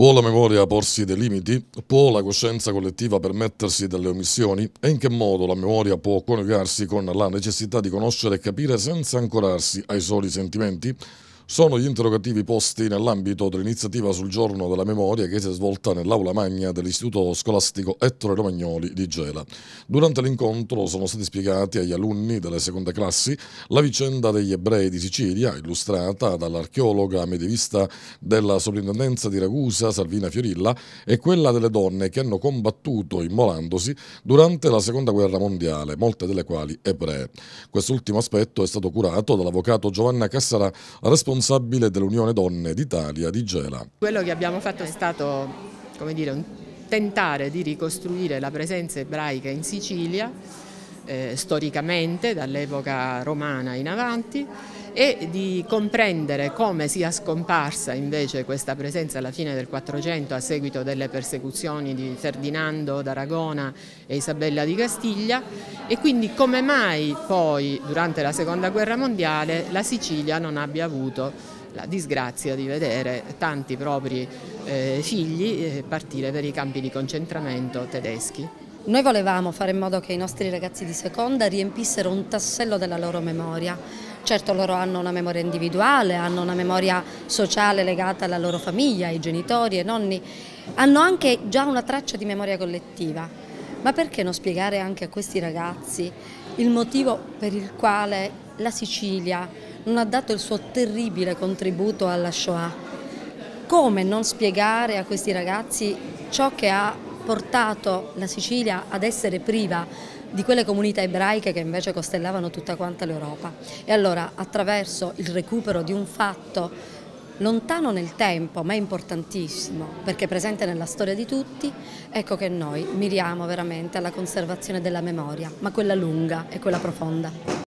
Può la memoria porsi dei limiti? Può la coscienza collettiva permettersi delle omissioni? E in che modo la memoria può coniugarsi con la necessità di conoscere e capire senza ancorarsi ai soli sentimenti? sono gli interrogativi posti nell'ambito dell'iniziativa sul giorno della memoria che si è svolta nell'aula magna dell'istituto scolastico Ettore Romagnoli di Gela. Durante l'incontro sono stati spiegati agli alunni delle seconde classi la vicenda degli ebrei di Sicilia, illustrata dall'archeologa medievista della soprintendenza di Ragusa Salvina Fiorilla, e quella delle donne che hanno combattuto immolandosi durante la seconda guerra mondiale, molte delle quali ebree. Quest'ultimo aspetto è stato curato dall'avvocato Giovanna Cassara, responsabile responsabile dell'Unione Donne d'Italia di Gela. Quello che abbiamo fatto è stato, come dire, un tentare di ricostruire la presenza ebraica in Sicilia, eh, storicamente, dall'epoca romana in avanti, e di comprendere come sia scomparsa invece questa presenza alla fine del 400 a seguito delle persecuzioni di Ferdinando d'Aragona e Isabella di Castiglia e quindi come mai poi durante la seconda guerra mondiale la Sicilia non abbia avuto la disgrazia di vedere tanti propri eh, figli eh, partire per i campi di concentramento tedeschi. Noi volevamo fare in modo che i nostri ragazzi di seconda riempissero un tassello della loro memoria Certo loro hanno una memoria individuale, hanno una memoria sociale legata alla loro famiglia, ai genitori, ai nonni, hanno anche già una traccia di memoria collettiva. Ma perché non spiegare anche a questi ragazzi il motivo per il quale la Sicilia non ha dato il suo terribile contributo alla Shoah? Come non spiegare a questi ragazzi ciò che ha portato la Sicilia ad essere priva di quelle comunità ebraiche che invece costellavano tutta quanta l'Europa. E allora attraverso il recupero di un fatto lontano nel tempo ma importantissimo perché presente nella storia di tutti, ecco che noi miriamo veramente alla conservazione della memoria, ma quella lunga e quella profonda.